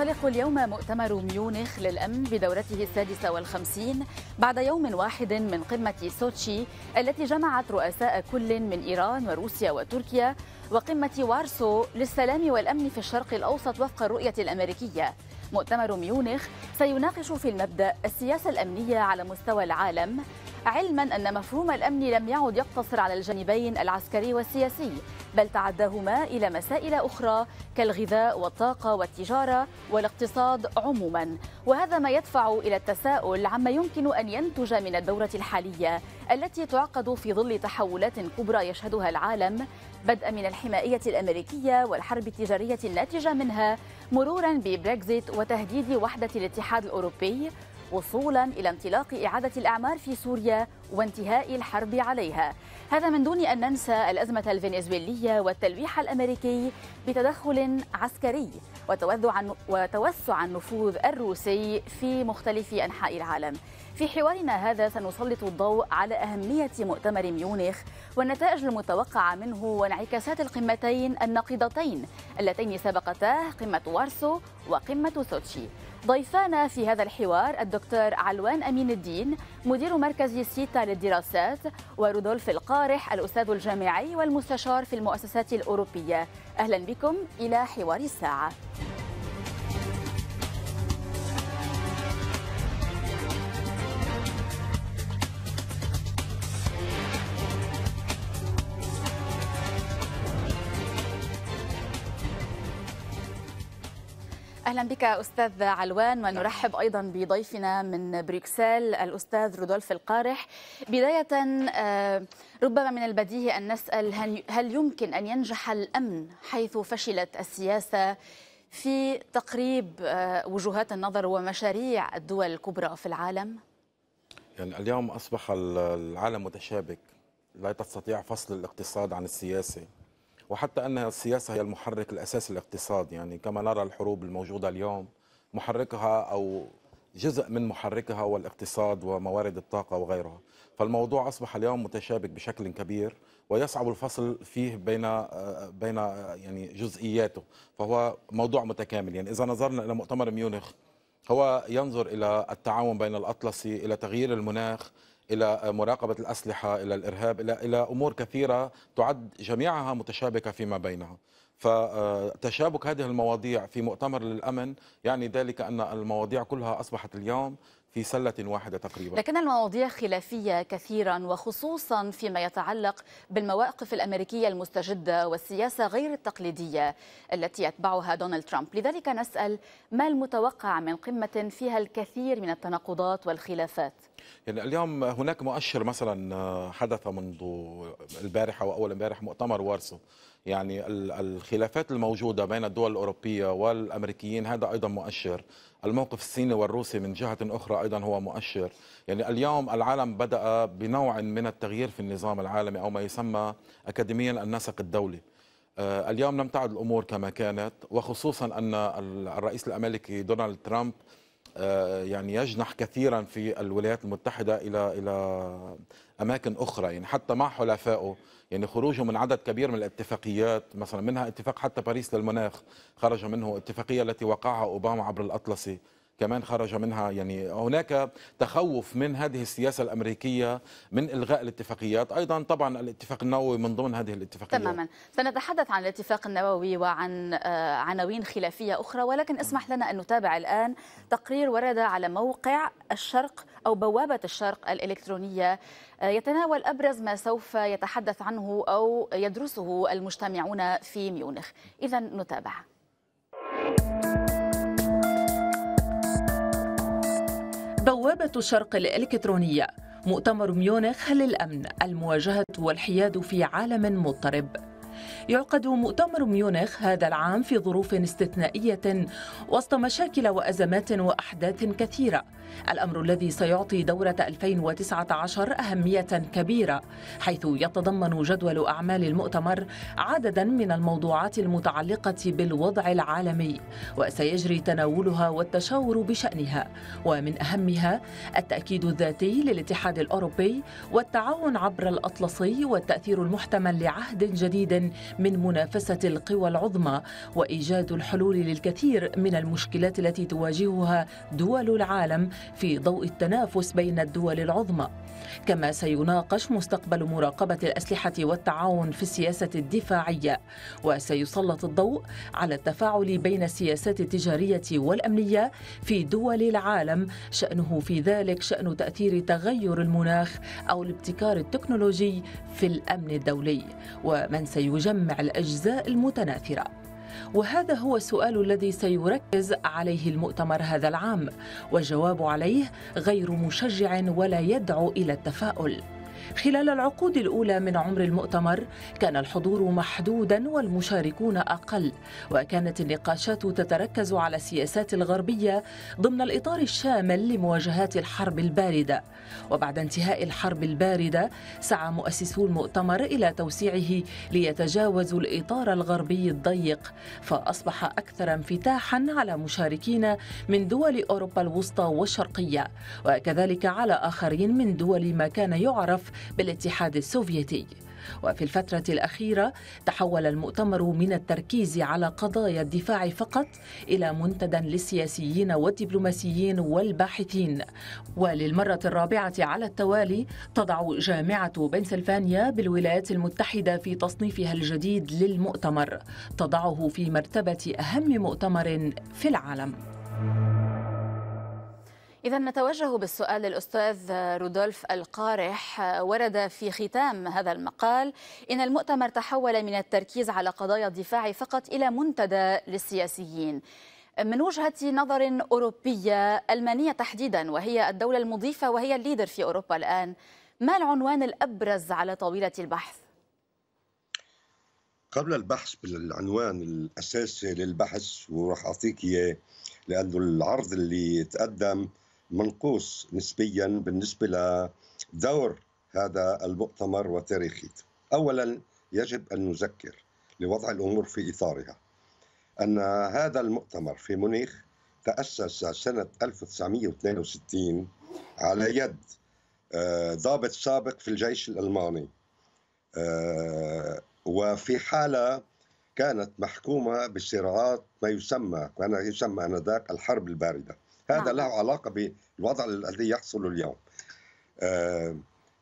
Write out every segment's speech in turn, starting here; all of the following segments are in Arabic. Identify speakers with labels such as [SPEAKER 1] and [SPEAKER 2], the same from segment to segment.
[SPEAKER 1] ينطلق اليوم مؤتمر ميونخ للأمن بدورته السادسة والخمسين بعد يوم واحد من قمة سوتشي التي جمعت رؤساء كل من إيران وروسيا وتركيا وقمة وارسو للسلام والأمن في الشرق الأوسط وفق الرؤية الأمريكية مؤتمر ميونخ سيناقش في المبدأ السياسة الأمنية على مستوى العالم علما أن مفهوم الأمن لم يعد يقتصر على الجانبين العسكري والسياسي بل تعداهما إلى مسائل أخرى كالغذاء والطاقة والتجارة والاقتصاد عموما وهذا ما يدفع إلى التساؤل عما يمكن أن ينتج من الدورة الحالية التي تعقد في ظل تحولات كبرى يشهدها العالم بدءا من الحمائية الأمريكية والحرب التجارية الناتجة منها مرورا ببريكزيت وتهديد وحدة الاتحاد الأوروبي وصولا إلى انطلاق إعادة الاعمار في سوريا وانتهاء الحرب عليها هذا من دون أن ننسى الأزمة الفنزويلية والتلويح الأمريكي بتدخل عسكري وتوسع النفوذ الروسي في مختلف أنحاء العالم في حوارنا هذا سنسلط الضوء على أهمية مؤتمر ميونخ والنتائج المتوقعة منه وانعكاسات القمتين النقيضتين اللتين سبقتاه قمة وارسو وقمة سوتشي ضيفانا في هذا الحوار الدكتور علوان أمين الدين مدير مركز سيتا للدراسات ورودولف القارح الأستاذ الجامعي والمستشار في المؤسسات الأوروبية أهلا بكم إلى حوار الساعة أهلا بك أستاذ علوان ونرحب أيضا بضيفنا من بريكسال الأستاذ رودولف القارح بداية آه، ربما من البديهي أن نسأل هل يمكن أن ينجح الأمن حيث فشلت السياسة في تقريب آه، وجهات النظر ومشاريع الدول الكبرى في العالم؟
[SPEAKER 2] يعني اليوم أصبح العالم متشابك لا تستطيع فصل الاقتصاد عن السياسة وحتى أن السياسة هي المحرك الأساسي للاقتصاد يعني كما نرى الحروب الموجودة اليوم محركها أو جزء من محركها هو الاقتصاد وموارد الطاقة وغيرها فالموضوع أصبح اليوم متشابك بشكل كبير ويصعب الفصل فيه بين بين يعني جزئياته فهو موضوع متكامل يعني إذا نظرنا إلى مؤتمر ميونخ هو ينظر إلى التعاون بين الأطلسي إلى تغيير المناخ الى مراقبه الاسلحه الى الارهاب الى الى امور كثيره تعد جميعها متشابكه فيما بينها فتشابك آه، هذه المواضيع في مؤتمر للامن يعني ذلك ان المواضيع كلها اصبحت اليوم في سلة واحدة تقريبا
[SPEAKER 1] لكن المواضيع خلافية كثيرا وخصوصا فيما يتعلق بالمواقف الأمريكية المستجدة والسياسة غير التقليدية التي يتبعها دونالد ترامب لذلك نسأل ما المتوقع من قمة فيها الكثير من التناقضات والخلافات
[SPEAKER 2] يعني اليوم هناك مؤشر مثلا آه، حدث منذ البارحة وأول امبارح مؤتمر وارسو يعني الخلافات الموجودة بين الدول الأوروبية والأمريكيين هذا أيضا مؤشر الموقف الصيني والروسي من جهة أخرى أيضا هو مؤشر يعني اليوم العالم بدأ بنوع من التغيير في النظام العالمي أو ما يسمى أكاديميا النسق الدولي آه، اليوم لم تعد الأمور كما كانت وخصوصا أن الرئيس الأمريكي دونالد ترامب آه، يعني يجنح كثيرا في الولايات المتحدة إلى إلى أماكن أخرى يعني حتى مع حلفائه يعني خروجه من عدد كبير من الاتفاقيات مثلا منها اتفاق حتى باريس للمناخ خرج منه اتفاقية التي وقعها أوباما عبر الأطلسي كمان خرج منها يعني هناك تخوف من هذه السياسة الأمريكية من إلغاء الاتفاقيات أيضا طبعا الاتفاق النووي من ضمن هذه الاتفاقيات تماما
[SPEAKER 1] سنتحدث عن الاتفاق النووي وعن آه، عناوين خلافية أخرى ولكن اسمح لنا أن نتابع الآن تقرير ورد على موقع الشرق أو بوابة الشرق الإلكترونية آه، يتناول أبرز ما سوف يتحدث عنه أو يدرسه المجتمعون في ميونخ إذا نتابع thank you
[SPEAKER 3] بوابة الشرق الإلكترونية مؤتمر ميونخ للأمن المواجهة والحياد في عالم مضطرب يعقد مؤتمر ميونخ هذا العام في ظروف استثنائية وسط مشاكل وأزمات وأحداث كثيرة الأمر الذي سيعطي دورة 2019 أهمية كبيرة حيث يتضمن جدول أعمال المؤتمر عددا من الموضوعات المتعلقة بالوضع العالمي وسيجري تناولها والتشاور بشأنها ومن أهمها التأكيد الذاتي للاتحاد الأوروبي والتعاون عبر الأطلسي والتأثير المحتمل لعهد جديد من منافسة القوى العظمى وإيجاد الحلول للكثير من المشكلات التي تواجهها دول العالم في ضوء التنافس بين الدول العظمى كما سيناقش مستقبل مراقبة الأسلحة والتعاون في السياسة الدفاعية وسيسلط الضوء على التفاعل بين السياسات التجارية والأمنية في دول العالم شأنه في ذلك شأن تأثير تغير المناخ أو الابتكار التكنولوجي في الأمن الدولي ومن سيجمع الأجزاء المتناثرة نعم. وهذا هو السؤال الذي سيركز عليه المؤتمر هذا العام والجواب عليه غير مشجع ولا يدعو الى التفاؤل خلال العقود الأولى من عمر المؤتمر كان الحضور محدودا والمشاركون أقل وكانت النقاشات تتركز على السياسات الغربية ضمن الإطار الشامل لمواجهات الحرب الباردة وبعد انتهاء الحرب الباردة سعى مؤسسو المؤتمر إلى توسيعه ليتجاوزوا الإطار الغربي الضيق فأصبح أكثر انفتاحا على مشاركين من دول أوروبا الوسطى والشرقية وكذلك على آخرين من دول ما كان يعرف بالاتحاد السوفيتي وفي الفترة الأخيرة تحول المؤتمر من التركيز على قضايا الدفاع فقط إلى منتدى للسياسيين والدبلوماسيين والباحثين وللمرة الرابعة على التوالي تضع جامعة بنسلفانيا بالولايات المتحدة في تصنيفها الجديد للمؤتمر تضعه في مرتبة أهم مؤتمر في العالم
[SPEAKER 1] إذا نتوجه بالسؤال للأستاذ رودولف القارح ورد في ختام هذا المقال إن المؤتمر تحول من التركيز على قضايا الدفاع فقط إلى منتدى للسياسيين من وجهة نظر أوروبية ألمانية تحديدا وهي الدولة المضيفة وهي الليدر في أوروبا الآن ما العنوان الأبرز على طاولة البحث؟
[SPEAKER 4] قبل البحث بالعنوان الأساسي للبحث وراح أعطيك إياه لأنه العرض اللي تقدم منقوص نسبيا بالنسبه لدور هذا المؤتمر وتاريخيته. اولا يجب ان نذكر لوضع الامور في اطارها ان هذا المؤتمر في مونيخ تاسس سنه 1962 على يد آه، ضابط سابق في الجيش الالماني آه، وفي حاله كانت محكومه بصراعات ما يسمى كان يسمى انذاك الحرب البارده هذا نعم. له علاقة بالوضع الذي يحصل اليوم آه،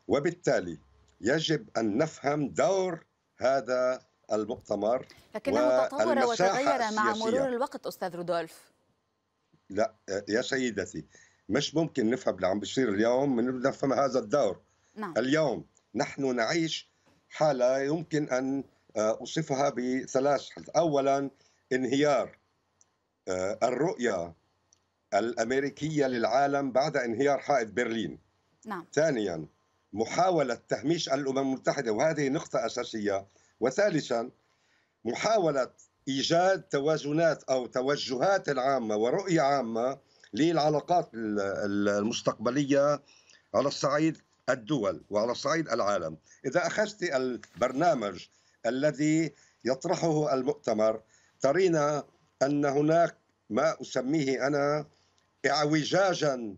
[SPEAKER 4] وبالتالي يجب أن نفهم دور هذا المؤتمر لكنه تطور وتغير مع مرور
[SPEAKER 1] الوقت أستاذ رودولف
[SPEAKER 4] لا آه، يا سيدتي مش ممكن نفهم اللي عم بيصير اليوم من نفهم هذا الدور نعم. اليوم نحن نعيش حالة يمكن أن آه، أوصفها بثلاث حالات أولا انهيار الرؤية الأمريكية للعالم بعد انهيار حائط برلين نعم. ثانيا محاولة تهميش الأمم المتحدة وهذه نقطة أساسية وثالثا محاولة إيجاد توازنات أو توجهات عامة ورؤية عامة للعلاقات المستقبلية على الصعيد الدول وعلى صعيد العالم إذا أخذت البرنامج الذي يطرحه المؤتمر ترينا أن هناك ما أسميه أنا اعوجاجا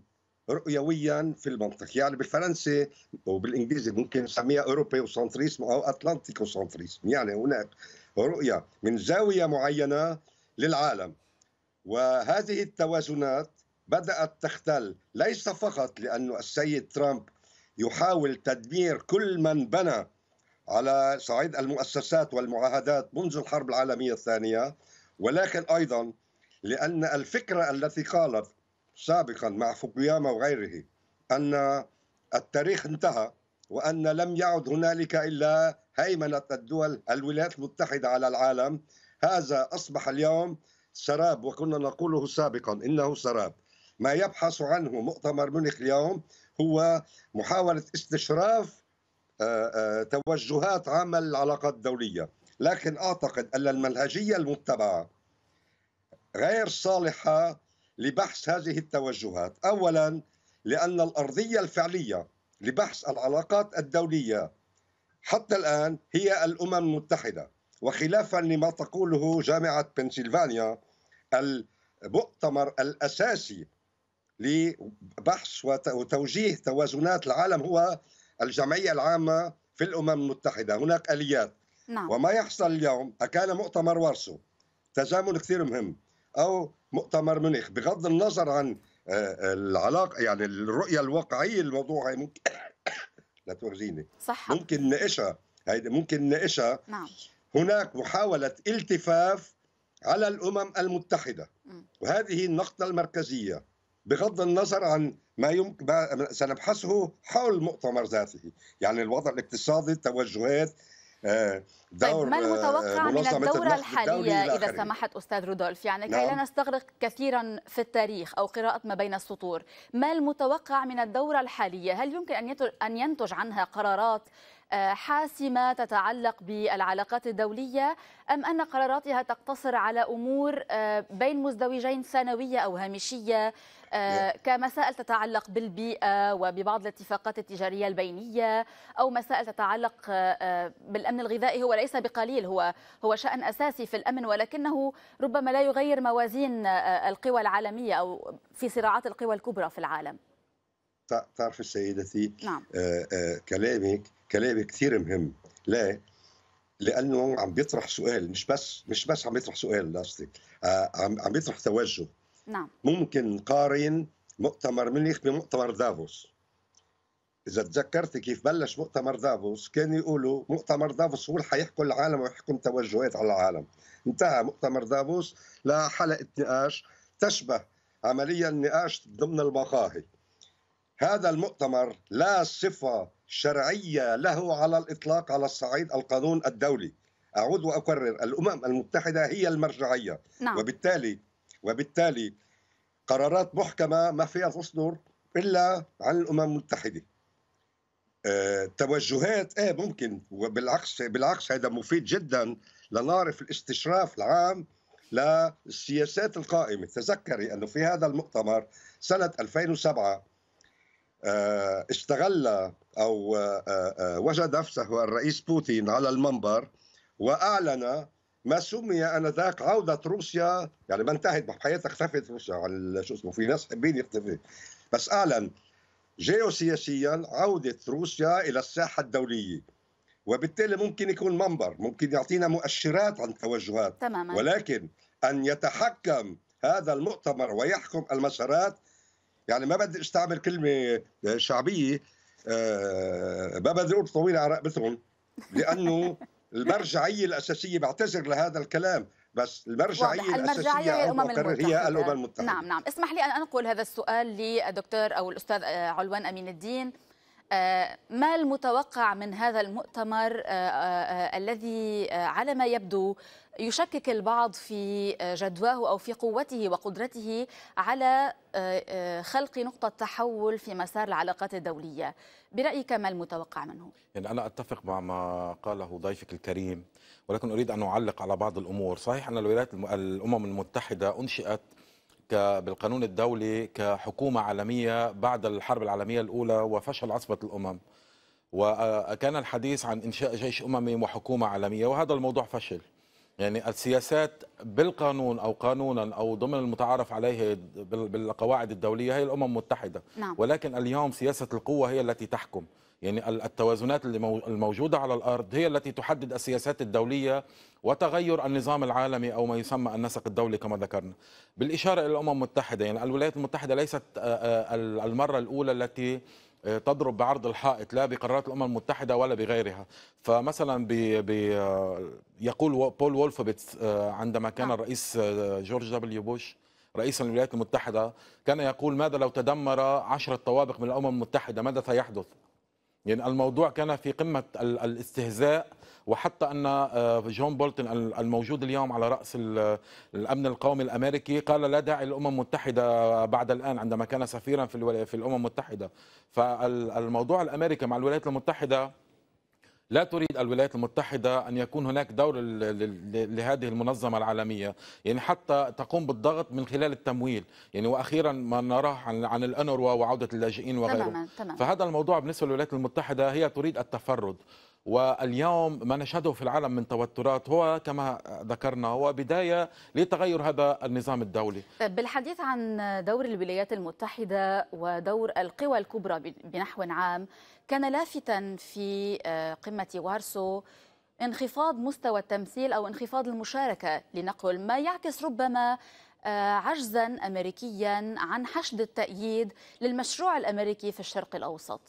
[SPEAKER 4] رؤيويا في المنطق يعني بالفرنسي وبالانجليزي ممكن نسميها اوروبيو سنتريسم او اتلانتيكو سنتريسم يعني هناك رؤيه من زاويه معينه للعالم وهذه التوازنات بدات تختل ليس فقط لأن السيد ترامب يحاول تدمير كل من بنى على صعيد المؤسسات والمعاهدات منذ الحرب العالميه الثانيه ولكن ايضا لان الفكره التي قالت سابقا مع فوكوياما وغيره أن التاريخ انتهى وأن لم يعد هنالك إلا هيمنة الدول الولايات المتحدة على العالم هذا أصبح اليوم سراب وكنا نقوله سابقا إنه سراب ما يبحث عنه مؤتمر ميونخ اليوم هو محاولة استشراف آه، آه، توجهات عمل العلاقات الدولية لكن أعتقد أن المنهجية المتبعة غير صالحة لبحث هذه التوجهات اولا لان الارضيه الفعليه لبحث العلاقات الدوليه حتى الان هي الامم المتحده وخلافا لما تقوله جامعه بنسلفانيا المؤتمر الاساسي لبحث وتوجيه توازنات العالم هو الجمعيه العامه في الامم المتحده هناك اليات نعم. وما يحصل اليوم اكان مؤتمر وارسو تزامن كثير مهم او مؤتمر ميونخ بغض النظر عن آه، العلاقه يعني الرؤيه الواقعيه للموضوع هي ممكن لا تورجيني صح ممكن نناقشها هيدا ممكن نناقشها نعم هناك محاوله التفاف على الامم المتحده وهذه النقطه المركزيه بغض النظر عن ما يمكن سنبحثه حول مؤتمر ذاته يعني الوضع الاقتصادي التوجهات آه، دور طيب ما المتوقع آه، من الدورة الحالية إذا سمحت
[SPEAKER 1] أستاذ رودولف يعني كي نعم. لا نستغرق كثيرا في التاريخ أو قراءة ما بين السطور ما المتوقع من الدورة الحالية هل يمكن أن ينتج عنها قرارات آه، حاسمة تتعلق بالعلاقات الدولية أم أن قراراتها تقتصر على أمور بين مزدوجين ثانوية أو هامشية آه، كمسائل تتعلق بالبيئة وببعض الاتفاقات التجارية البينية أو مسائل تتعلق آه، آه، بالأمن الغذائي هو ليس بقليل هو هو شأن أساسي في الأمن ولكنه ربما لا يغير موازين القوى العالمية أو في صراعات القوى الكبرى في العالم
[SPEAKER 4] تعرف سيدتي نعم. كلامك كلام كثير مهم لا لانه عم بيطرح سؤال مش بس مش بس عم بيطرح سؤال لاستك عم عم بيطرح توجه نعم ممكن نقارن مؤتمر ميونخ بمؤتمر دافوس اذا تذكرت كيف بلش مؤتمر دافوس كانوا يقولوا مؤتمر دافوس هو اللي حيحكم العالم ويحكم توجهات على العالم انتهى مؤتمر دافوس لحلقه نقاش تشبه عمليا نقاش ضمن المقاهي هذا المؤتمر لا صفه شرعيه له على الاطلاق على الصعيد القانون الدولي اعود واكرر الامم المتحده هي المرجعيه نعم. وبالتالي وبالتالي قرارات محكمه ما فيها تصدر الا عن الامم المتحده آه، توجهات ايه ممكن وبالعكس بالعكس هذا مفيد جدا لنعرف الاستشراف العام للسياسات القائمه تذكري انه في هذا المؤتمر سنه 2007 آه، استغل او آه، وجد نفسه الرئيس بوتين على المنبر واعلن ما سمي انذاك عوده روسيا يعني ما انتهت بحياتها اختفت روسيا على شو اسمه في ناس حابين يختفي بس اعلن جيوسياسيا عوده روسيا الى الساحه الدوليه وبالتالي ممكن يكون منبر ممكن يعطينا مؤشرات عن توجهات تماما. ولكن ان يتحكم هذا المؤتمر ويحكم المسارات يعني ما بدي استعمل كلمه شعبيه آه، ما بدي اقول طويله على رقبتهم لانه المرجعيه الاساسيه بعتذر لهذا الكلام بس المرجعية الأساسية المرجعية المقرر هي الأمم المتحدة نعم
[SPEAKER 1] نعم اسمح لي أن أنقل هذا السؤال للدكتور أو الأستاذ آه، علوان أمين الدين آه، ما المتوقع من هذا المؤتمر آه، آه، الذي على ما يبدو يشكك البعض في جدواه او في قوته وقدرته على خلق نقطه تحول في مسار العلاقات الدوليه برايك ما المتوقع منه
[SPEAKER 2] يعني انا اتفق مع ما قاله ضيفك الكريم ولكن اريد ان اعلق على بعض الامور صحيح ان الولايات الامم المتحده انشئت بالقانون الدولي كحكومة عالمية بعد الحرب العالمية الأولى وفشل عصبة الأمم وكان آه، الحديث عن إنشاء جيش أممي وحكومة عالمية وهذا الموضوع فشل يعني السياسات بالقانون أو قانونا أو ضمن المتعارف عليه بالقواعد الدولية هي الأمم المتحدة نعم. ولكن اليوم سياسة القوة هي التي تحكم يعني التوازنات الموجودة على الأرض هي التي تحدد السياسات الدولية وتغير النظام العالمي أو ما يسمى النسق الدولي كما ذكرنا بالإشارة إلى الأمم المتحدة يعني الولايات المتحدة ليست آه، آه، المرة الأولى التي آه، تضرب بعرض الحائط لا بقرارات الامم المتحده ولا بغيرها فمثلا بي بي يقول بول وولفبيتس عندما كان الرئيس نعم. جورج دبليو بوش رئيس الولايات المتحده كان يقول ماذا لو تدمر عشرة طوابق من الامم المتحده ماذا سيحدث يعني الموضوع كان في قمة الاستهزاء وحتى أن آه، جون بولتن الموجود اليوم على رأس الأمن القومي الأمريكي قال لا داعي للأمم المتحدة بعد الآن عندما كان سفيرا في الأمم المتحدة فالموضوع الأمريكي مع الولايات المتحدة لا تريد الولايات المتحدة أن يكون هناك دور لهذه المنظمة العالمية يعني حتى تقوم بالضغط من خلال التمويل يعني وأخيرا ما نراه عن, عن الأنروا وعودة اللاجئين وغيره تماما. تماما. فهذا الموضوع بالنسبة للولايات المتحدة هي تريد التفرد واليوم ما نشهده في العالم من توترات هو كما ذكرنا هو بداية لتغير هذا النظام الدولي
[SPEAKER 1] بالحديث عن دور الولايات المتحدة ودور القوى الكبرى بنحو عام كان لافتا في آه، قمة وارسو انخفاض مستوى التمثيل أو انخفاض المشاركة لنقل ما يعكس ربما آه، عجزا أمريكيا عن حشد التأييد للمشروع الأمريكي في الشرق الأوسط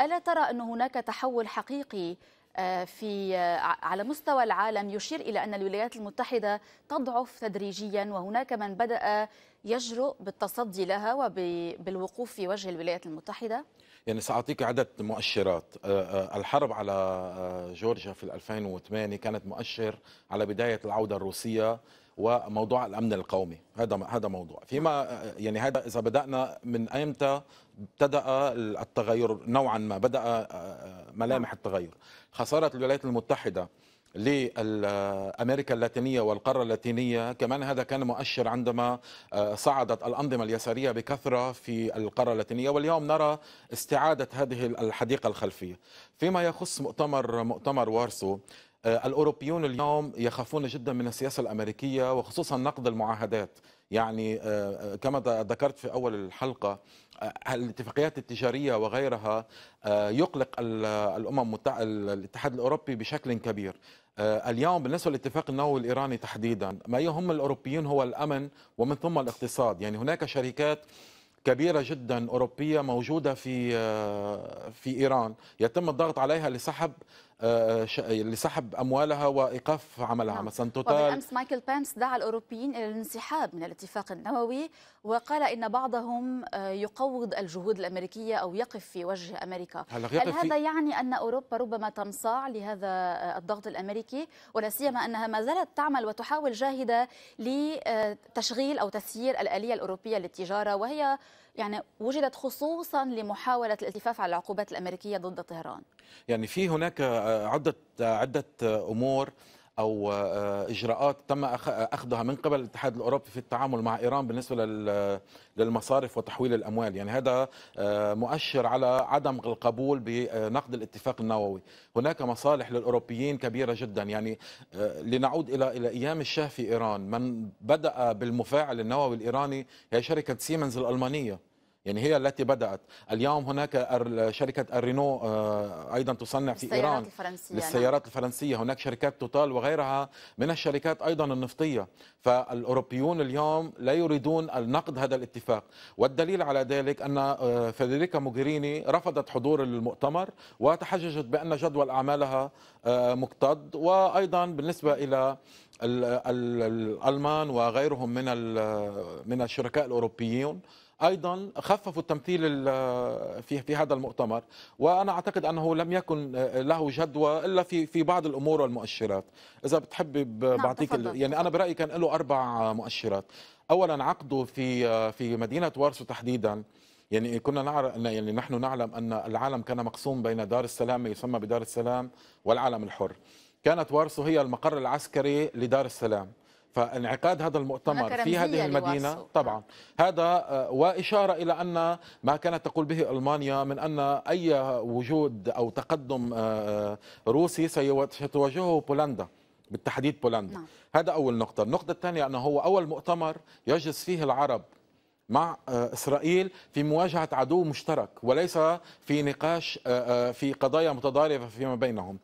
[SPEAKER 1] ألا ترى أن هناك تحول حقيقي آه، في آه، على مستوى العالم يشير الى ان الولايات المتحده تضعف تدريجيا وهناك من بدا يجرؤ بالتصدي لها وبالوقوف في وجه الولايات المتحده؟
[SPEAKER 2] يعني سأعطيك عده مؤشرات آه، الحرب على جورجيا في 2008 كانت مؤشر على بداية العودة الروسية وموضوع الامن القومي هذا هذا موضوع فيما يعني هذا اذا بدانا من ايمتى ابتدا التغير نوعا ما بدا آه، آه، ملامح التغير خساره الولايات المتحده لامريكا اللاتينيه والقاره اللاتينيه كمان هذا كان مؤشر عندما آه، صعدت الانظمه اليساريه بكثره في القاره اللاتينيه واليوم نرى استعاده هذه الحديقه الخلفيه فيما يخص مؤتمر مؤتمر وارسو آه، الأوروبيون اليوم يخافون جدا من السياسة الأمريكية وخصوصا نقد المعاهدات يعني آه، آه، كما ذكرت في أول الحلقة الاتفاقيات التجارية وغيرها يقلق الأمم الاتحاد الأوروبي بشكل كبير اليوم بالنسبة للاتفاق النووي الإيراني تحديدا ما يهم الأوروبيين هو الأمن ومن ثم الاقتصاد يعني هناك شركات كبيرة جدا أوروبية موجودة في في إيران يتم الضغط عليها لسحب اللي آه، آه، سحب اموالها وايقاف عملها نعم. مثلا توتال امس
[SPEAKER 1] مايكل بانس دعا الاوروبيين الى الانسحاب من الاتفاق النووي وقال ان بعضهم آه، يقوض الجهود الامريكيه او يقف في وجه امريكا هل, هل هذا في... يعني ان اوروبا ربما تمصاع لهذا الضغط الامريكي ولا سيما انها ما زالت تعمل وتحاول جاهده لتشغيل او تسيير الاليه الاوروبيه للتجاره وهي يعني وجدت خصوصا لمحاولة الالتفاف على العقوبات الأمريكية ضد طهران
[SPEAKER 2] يعني في هناك عدة عدة أمور او آه، اجراءات تم اخذها من قبل الاتحاد الاوروبي في التعامل مع ايران بالنسبه للمصارف وتحويل الاموال يعني هذا آه، مؤشر على عدم القبول بنقد الاتفاق النووي هناك مصالح للاوروبيين كبيره جدا يعني آه، لنعود الى الى ايام الشاه في ايران من بدا بالمفاعل النووي الايراني هي شركه سيمنز الالمانيه يعني هي التي بدأت اليوم هناك شركة الرينو آه، أيضا تصنع في إيران الفرنسية نعم. للسيارات نعم. الفرنسية هناك شركات توتال وغيرها من الشركات أيضا النفطية فالأوروبيون اليوم لا يريدون النقد هذا الاتفاق والدليل على ذلك أن آه، فيدريكا موغريني رفضت حضور المؤتمر وتحججت بأن جدول أعمالها آه، مكتظ وأيضا بالنسبة إلى الألمان وغيرهم من من الشركاء الأوروبيين ايضا خففوا التمثيل في في هذا المؤتمر وانا اعتقد انه لم يكن آه، له جدوى الا في في بعض الامور والمؤشرات اذا بتحبي نعم، بعطيك نعم يعني انا برايي كان له اربع آه، مؤشرات اولا عقده في آه، في مدينه وارسو تحديدا يعني كنا نعرف يعني نحن نعلم ان العالم كان مقسوم بين دار السلام يسمى بدار السلام والعالم الحر كانت وارسو هي المقر العسكري لدار السلام فانعقاد هذا المؤتمر في هذه المدينة لواصل. طبعا هذا آه، وإشارة إلى أن ما كانت تقول به ألمانيا من أن أي وجود أو تقدم آه، آه، روسي سيتواجهه بولندا بالتحديد بولندا نعم. هذا أول نقطة النقطة الثانية أنه هو أول مؤتمر يجلس فيه العرب مع اسرائيل في مواجهه عدو مشترك وليس في نقاش في قضايا متضاربه فيما بينهم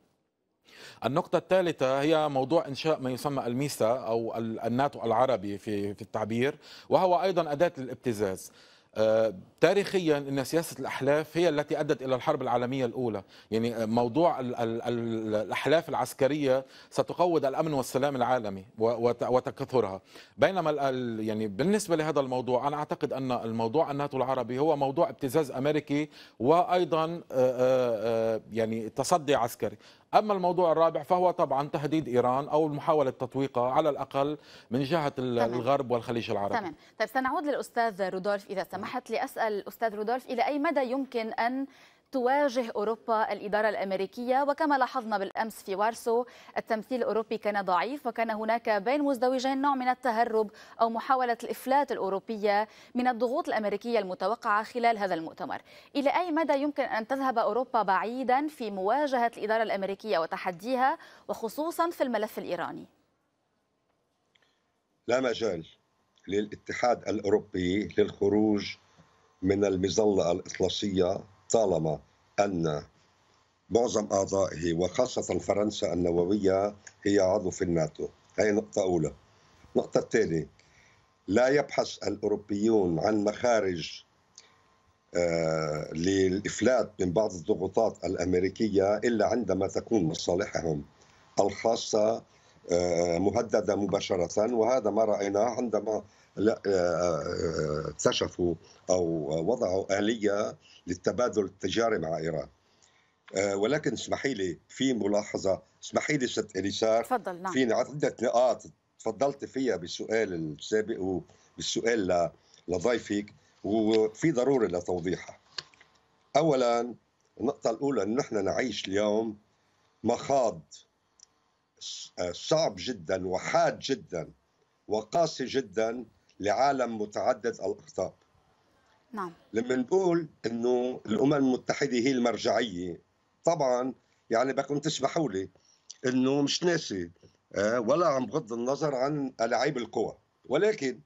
[SPEAKER 2] النقطة الثالثة هي موضوع إنشاء ما يسمى الميسا أو الناتو العربي في في التعبير وهو أيضا أداة للابتزاز آه، تاريخيا ان سياسه الاحلاف هي التي ادت الى الحرب العالميه الاولى، يعني موضوع الاحلاف العسكريه ستقوض الامن والسلام العالمي وتكثرها، بينما يعني بالنسبه لهذا الموضوع انا اعتقد ان الموضوع الناتو العربي هو موضوع ابتزاز امريكي وايضا آه، آه، يعني تصدي عسكري، أما الموضوع الرابع فهو طبعا تهديد إيران أو محاولة تطويقها على الأقل من جهة تمام. الغرب والخليج العربي تمام
[SPEAKER 1] طيب سنعود للأستاذ رودولف إذا سمحت لأسأل الأستاذ رودولف إلى أي مدى يمكن أن تواجه أوروبا الإدارة الأمريكية وكما لاحظنا بالأمس في وارسو التمثيل الأوروبي كان ضعيف وكان هناك بين مزدوجين نوع من التهرب أو محاولة الإفلات الأوروبية من الضغوط الأمريكية المتوقعة خلال هذا المؤتمر إلى أي مدى يمكن أن تذهب أوروبا بعيدا في مواجهة الإدارة الأمريكية وتحديها وخصوصا في الملف الإيراني
[SPEAKER 4] لا مجال للاتحاد الأوروبي للخروج من المظلة الإطلسية طالما أن معظم أعضائه وخاصة فرنسا النووية هي عضو في الناتو هي نقطة أولى النقطة الثانية لا يبحث الأوروبيون عن مخارج آه، للإفلات من بعض الضغوطات الأمريكية إلا عندما تكون مصالحهم الخاصة آه، مهددة مباشرة وهذا ما رأيناه عندما آه، آه، اكتشفوا او وضعوا اليه للتبادل التجاري مع ايران آه، ولكن اسمحي لي في ملاحظه اسمحي لي ست اليسار تفضل نعم في عده نقاط تفضلت فيها بالسؤال السابق وبالسؤال لضيفك وفي ضروره لتوضيحها اولا النقطه الاولى ان نحن نعيش اليوم مخاض صعب جدا وحاد جدا وقاسي جدا لعالم متعدد الاقطاب نعم لما نقول انه الامم المتحده هي المرجعيه طبعا يعني بكون تسمحوا لي انه مش ناسي آه، ولا عم بغض النظر عن العيب القوى ولكن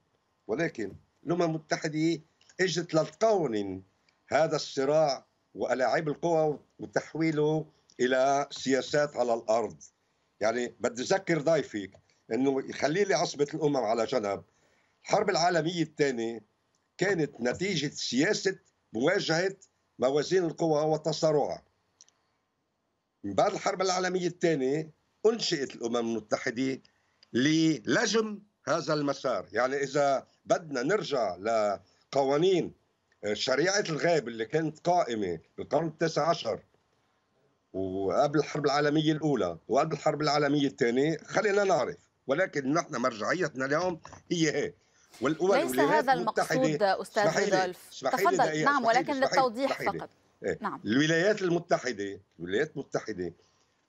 [SPEAKER 4] ولكن الامم المتحده اجت لتقاون هذا الصراع وألاعيب القوى وتحويله الى سياسات على الارض يعني بدي اذكر ضيفك انه يخلي لي عصبه الامم على جنب الحرب العالمية الثانية كانت نتيجة سياسة مواجهة موازين القوى وتصارعها من بعد الحرب العالمية الثانية أنشئت الأمم المتحدة للجم هذا المسار يعني إذا بدنا نرجع لقوانين شريعة الغاب اللي كانت قائمة بالقرن التاسع عشر وقبل الحرب العالمية الأولى وقبل الحرب العالمية الثانية خلينا نعرف ولكن نحن مرجعيتنا اليوم هي هي ليس هذا المقصود أستاذ رودولف تفضل نعم ولكن للتوضيح فقط إيه، نعم الولايات المتحدة الولايات المتحدة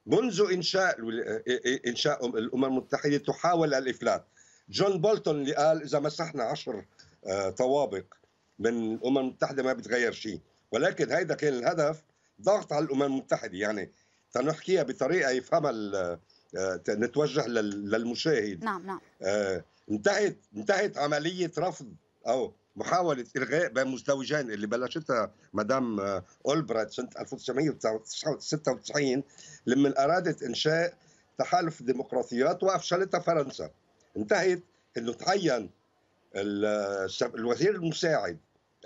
[SPEAKER 4] منذ إنشاء إيه، إيه، إنشاء الأمم المتحدة تحاول الإفلات جون بولتون اللي قال إذا مسحنا عشر آه، طوابق من الأمم المتحدة ما بتغير شيء ولكن هيدا كان الهدف ضغط على الأمم المتحدة يعني تنحكيها بطريقة يفهمها آه، نتوجه للمشاهد نعم نعم آه انتهت انتهت عمليه رفض او محاوله الغاء بين مزدوجين اللي بلشتها مدام اولبرت سنه 1996 لما ارادت انشاء تحالف ديمقراطيات وافشلتها فرنسا انتهت انه تعين الوزير المساعد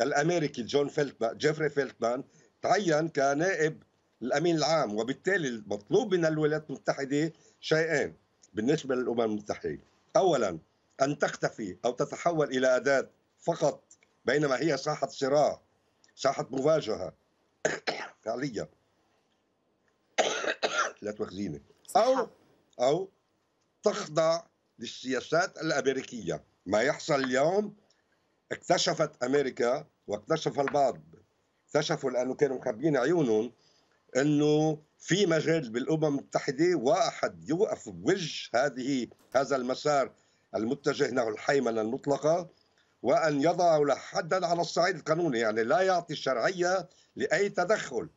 [SPEAKER 4] الامريكي جون فيلتمان جيفري فيلتمان تعين كنائب الامين العام وبالتالي المطلوب من الولايات المتحده شيئين بالنسبه للامم المتحده اولا أن تختفي أو تتحول إلى أداة فقط بينما هي ساحة صراع ساحة مواجهة فعليا لا تؤاخذيني أو أو تخضع للسياسات الأمريكية ما يحصل اليوم اكتشفت أمريكا واكتشف البعض اكتشفوا لأنه كانوا مخبيين عيونهم أنه في مجال بالأمم المتحدة واحد يوقف بوجه هذه هذا المسار المتجه نحو الحيمنة المطلقة وأن يضع له حدا على الصعيد القانوني يعني لا يعطي الشرعية لأي تدخل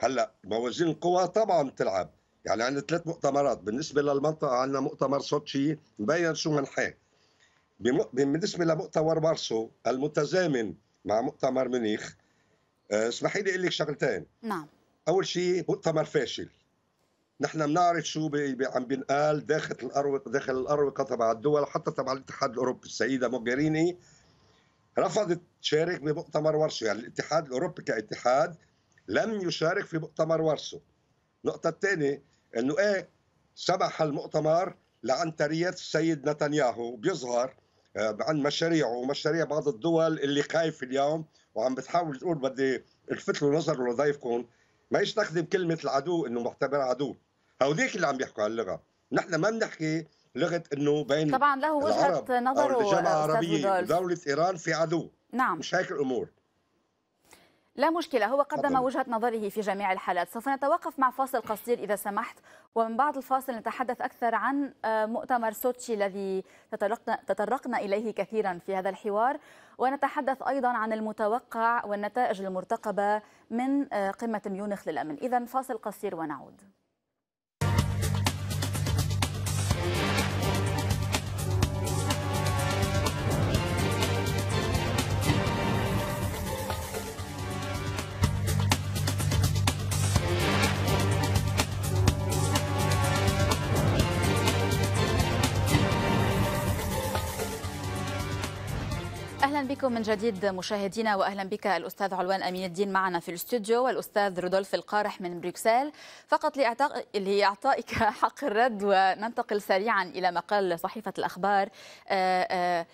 [SPEAKER 4] هلا موازين القوى طبعا بتلعب يعني عندنا ثلاث مؤتمرات بالنسبة للمنطقة عندنا مؤتمر سوتشي مبين شو منحاه بالنسبة لمؤتمر مارسو المتزامن مع مؤتمر ميونخ آه، اسمحي لي اقول لك شغلتين نعم اول شيء مؤتمر فاشل نحن بنعرف شو عم بينقال داخل الاروقه داخل الاروقه تبع الدول حتى تبع الاتحاد الاوروبي السيده موغريني رفضت تشارك بمؤتمر ورشو يعني الاتحاد الاوروبي كاتحاد لم يشارك في مؤتمر ورشو النقطه الثانيه انه ايه سمح المؤتمر لعنتريات السيد نتنياهو بيظهر آه، عن مشاريعه ومشاريع بعض الدول اللي خايف اليوم وعم بتحاول تقول بدي الفت له نظره لضيفكم ما يستخدم كلمه العدو انه معتبر عدو هوديك اللي عم بيحكوا على اللغه نحن ما بنحكي لغه انه بين طبعا
[SPEAKER 1] له وجهه نظره الجامعه العربيه
[SPEAKER 4] دوله ايران في عدو نعم مش هيك الامور
[SPEAKER 1] لا مشكلة هو قدم وجهة نظره في جميع الحالات سوف نتوقف مع فاصل قصير إذا سمحت ومن بعد الفاصل نتحدث أكثر عن آه، مؤتمر سوتشي الذي تطرقنا إليه كثيرا في هذا الحوار ونتحدث أيضا عن المتوقع والنتائج المرتقبة من آه، قمة ميونخ للأمن إذا فاصل قصير ونعود Bye. اهلا بكم من جديد مشاهدينا واهلا بك الاستاذ علوان امين الدين معنا في الاستوديو والاستاذ رودولف القارح من بروكسل فقط لاعطائك حق الرد وننتقل سريعا الى مقال صحيفه الاخبار آه، آه،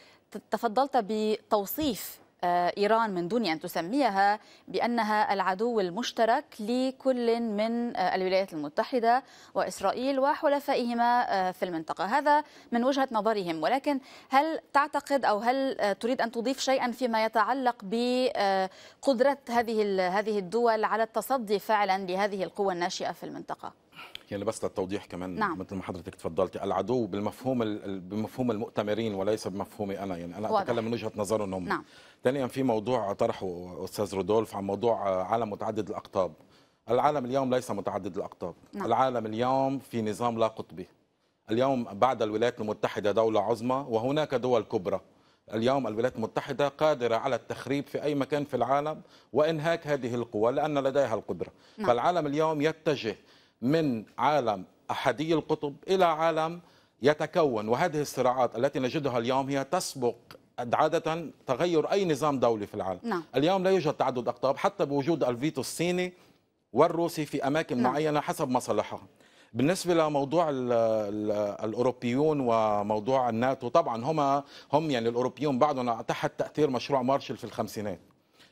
[SPEAKER 1] تفضلت بتوصيف آه، إيران من دون أن تسميها بأنها العدو المشترك لكل من آه، الولايات المتحدة وإسرائيل وحلفائهما آه، في المنطقة هذا من وجهة نظرهم ولكن هل تعتقد أو هل تريد أن تضيف شيئا فيما يتعلق بقدرة هذه هذه الدول على التصدي فعلا لهذه القوى الناشئة في المنطقة؟
[SPEAKER 2] يعني بس للتوضيح كمان نعم. مثل ما حضرتك تفضلتي العدو بالمفهوم بمفهوم المؤتمرين وليس بمفهومي انا يعني انا واضح. اتكلم من وجهه نظرهم هم نعم. ثانيا في موضوع طرحه استاذ رودولف عن موضوع عالم متعدد الاقطاب العالم اليوم ليس متعدد الاقطاب نعم. العالم اليوم في نظام لا قطبي اليوم بعد الولايات المتحده دوله عظمى وهناك دول كبرى اليوم الولايات المتحدة قادرة على التخريب في أي مكان في العالم وإنهاك هذه القوى لأن لديها القدرة نعم. فالعالم اليوم يتجه من عالم أحدي القطب إلى عالم يتكون وهذه الصراعات التي نجدها اليوم هي تسبق عادة تغير أي نظام دولي في العالم نعم. اليوم لا يوجد تعدد أقطاب حتى بوجود الفيتو الصيني والروسي في أماكن لا. نعم. معينة حسب مصالحهم بالنسبة لموضوع الأوروبيون وموضوع الناتو طبعا هما هم يعني الأوروبيون بعدهم تحت تأثير مشروع مارشل في الخمسينات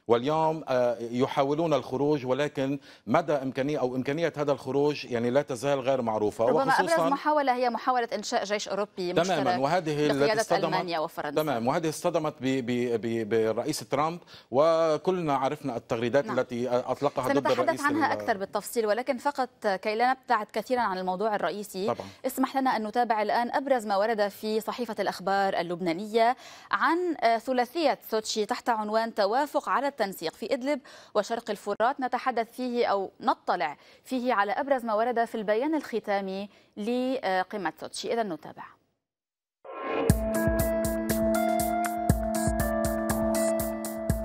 [SPEAKER 2] واليوم آه، يحاولون الخروج ولكن مدى إمكانية أو إمكانية هذا الخروج يعني لا تزال غير معروفة ربما وخصوصا أبرز
[SPEAKER 1] محاولة هي محاولة إنشاء جيش أوروبي تماما وهذه التي استدمت ألمانيا وفرنسا
[SPEAKER 2] تمام وهذه استدمت بالرئيس ترامب وكلنا عرفنا التغريدات نعم. التي أطلقها ضد الرئيس سنتحدث عنها أكثر
[SPEAKER 1] بالتفصيل ولكن فقط كي لا نبتعد كثيرا عن الموضوع الرئيسي طبعا. اسمح لنا أن نتابع الآن أبرز ما ورد في صحيفة الأخبار اللبنانية عن آه، ثلاثية سوتشي تحت عنوان توافق على التنسيق في إدلب وشرق الفرات نتحدث فيه أو نطلع فيه على أبرز ما ورد في البيان الختامي لقمة سوتشي إذا نتابع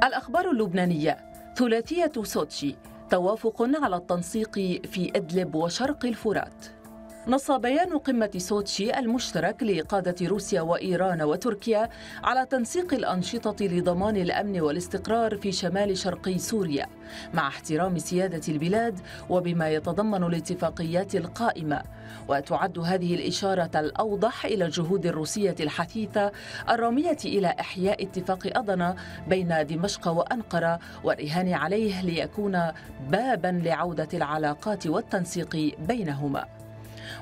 [SPEAKER 3] الأخبار اللبنانية ثلاثية سوتشي توافق على التنسيق في إدلب وشرق الفرات نص بيان قمة سوتشي المشترك لقادة روسيا وإيران وتركيا على تنسيق الأنشطة لضمان الأمن والاستقرار في شمال شرقي سوريا مع احترام سيادة البلاد وبما يتضمن الاتفاقيات القائمة وتعد هذه الإشارة الأوضح إلى الجهود الروسية الحثيثة الرامية إلى إحياء اتفاق أضنة بين دمشق وأنقرة والرهان عليه ليكون بابا لعودة العلاقات والتنسيق بينهما